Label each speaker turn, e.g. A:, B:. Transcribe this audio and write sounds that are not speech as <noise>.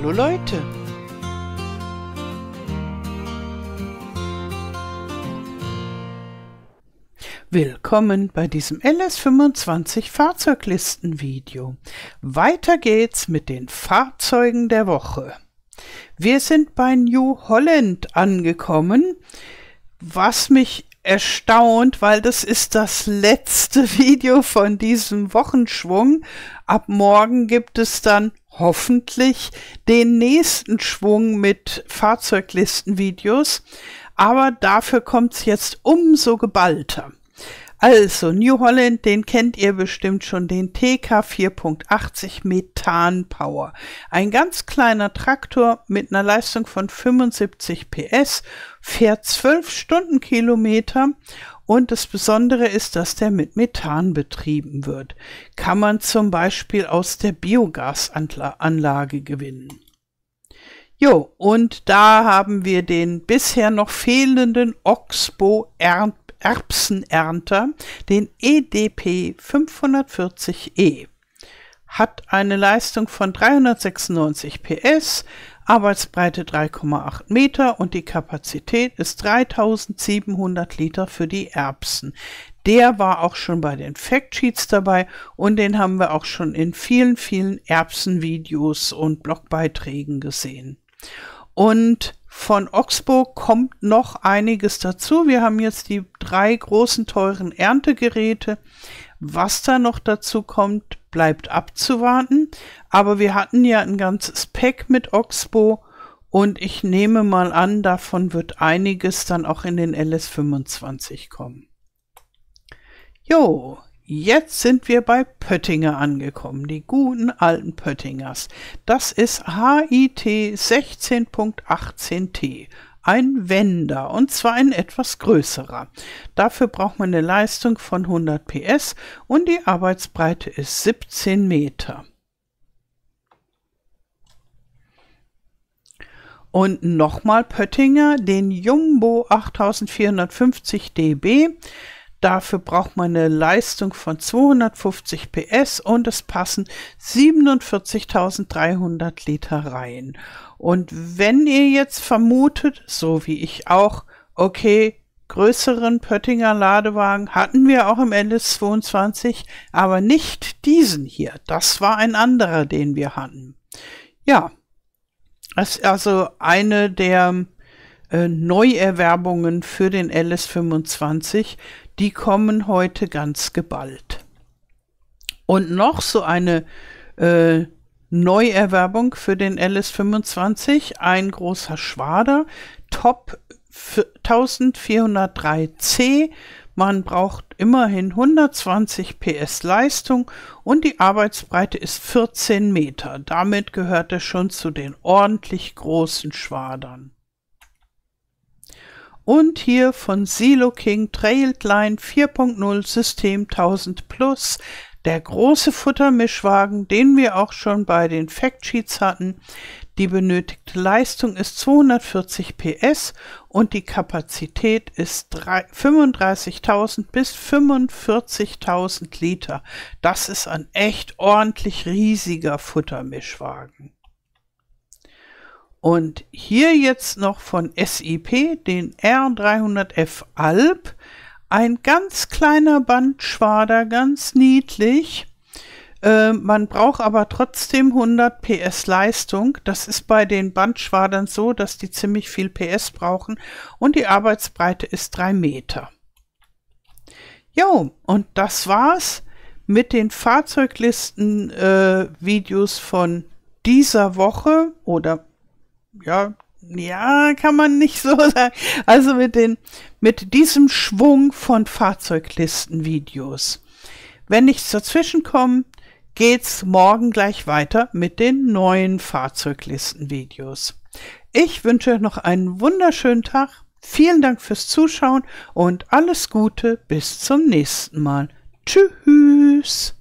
A: Hallo Leute! Willkommen bei diesem LS25 Fahrzeuglisten-Video. Weiter geht's mit den Fahrzeugen der Woche. Wir sind bei New Holland angekommen, was mich erstaunt, weil das ist das letzte <laughs> Video von diesem Wochenschwung. Ab morgen gibt es dann hoffentlich den nächsten Schwung mit Fahrzeuglistenvideos, aber dafür kommt's jetzt umso geballter. Also, New Holland, den kennt ihr bestimmt schon, den TK 4.80 Methan Power. Ein ganz kleiner Traktor mit einer Leistung von 75 PS, fährt 12 Stundenkilometer und das Besondere ist, dass der mit Methan betrieben wird. Kann man zum Beispiel aus der Biogasanlage gewinnen. Jo, und da haben wir den bisher noch fehlenden Oxbo Erbsenernter, den EDP 540E. Hat eine Leistung von 396 PS, Arbeitsbreite 3,8 Meter und die Kapazität ist 3700 Liter für die Erbsen. Der war auch schon bei den Factsheets dabei und den haben wir auch schon in vielen, vielen Erbsenvideos und Blogbeiträgen gesehen. Und von Oxbow kommt noch einiges dazu. Wir haben jetzt die drei großen teuren Erntegeräte. Was da noch dazu kommt, bleibt abzuwarten. Aber wir hatten ja ein ganzes Pack mit Oxbow und ich nehme mal an, davon wird einiges dann auch in den LS25 kommen. Jo, jetzt sind wir bei Pöttinger angekommen, die guten alten Pöttingers. Das ist HIT 16.18T ein Wender und zwar ein etwas größerer. Dafür braucht man eine Leistung von 100 PS und die Arbeitsbreite ist 17 Meter. Und nochmal Pöttinger, den Jumbo 8450 dB. Dafür braucht man eine Leistung von 250 PS und es passen 47.300 Liter rein. Und wenn ihr jetzt vermutet, so wie ich auch, okay, größeren Pöttinger Ladewagen hatten wir auch im LS22, aber nicht diesen hier. Das war ein anderer, den wir hatten. Ja, das ist also eine der äh, Neuerwerbungen für den LS25, die kommen heute ganz geballt. Und noch so eine äh, Neuerwerbung für den LS25, ein großer Schwader, Top 1403C. Man braucht immerhin 120 PS Leistung und die Arbeitsbreite ist 14 Meter. Damit gehört er schon zu den ordentlich großen Schwadern und hier von Silo King Trailline 4.0 System 1000 Plus, der große Futtermischwagen, den wir auch schon bei den Factsheets hatten. Die benötigte Leistung ist 240 PS und die Kapazität ist 35.000 bis 45.000 Liter. Das ist ein echt ordentlich riesiger Futtermischwagen. Und hier jetzt noch von SIP, den R300F Alp, ein ganz kleiner Bandschwader, ganz niedlich. Ähm, man braucht aber trotzdem 100 PS Leistung. Das ist bei den Bandschwadern so, dass die ziemlich viel PS brauchen und die Arbeitsbreite ist 3 Meter. Jo, und das war's mit den Fahrzeuglisten-Videos äh, von dieser Woche oder ja, ja, kann man nicht <laughs> so sagen. Also mit den, mit diesem Schwung von Fahrzeuglistenvideos. Wenn nichts dazwischen kommt, geht's morgen gleich weiter mit den neuen Fahrzeuglistenvideos. Ich wünsche noch einen wunderschönen Tag. Vielen Dank fürs Zuschauen und alles Gute bis zum nächsten Mal. Tschüss.